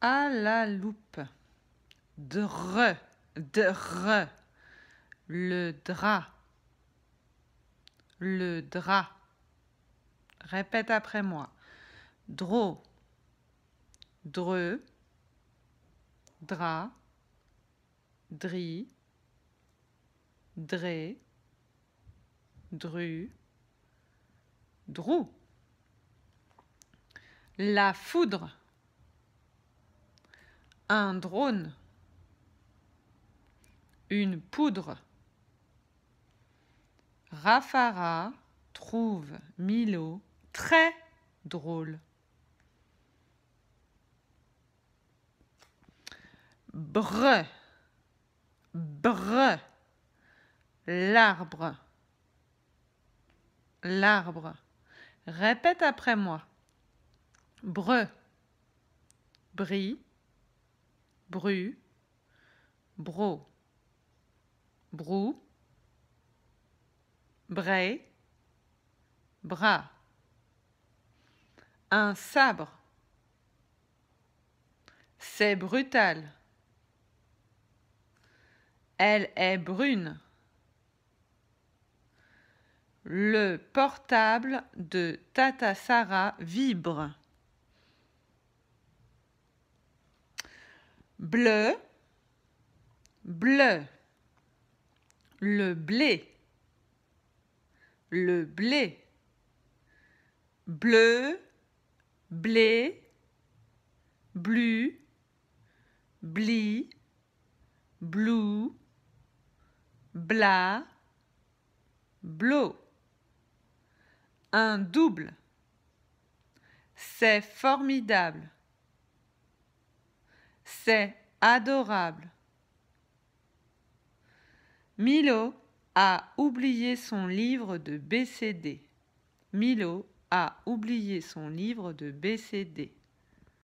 à la loupe. Dre, dre, le drap, le drap. Répète après moi. Dro, dre, DRA. dri, dré, dru, drou. La foudre un drone, une poudre. Rafara trouve Milo très drôle. Bre, bre, l'arbre, l'arbre. Répète après moi. Bre, brie, bru, bro, brou, bray, bras. Un sabre. C'est brutal. Elle est brune. Le portable de Tata Sarah vibre. bleu, bleu. Le blé, le blé. Bleu, blé, blu, bli, blou, bla, bleu, Un double. C'est formidable. C'est adorable. Milo a oublié son livre de BCD. Milo a oublié son livre de BCD.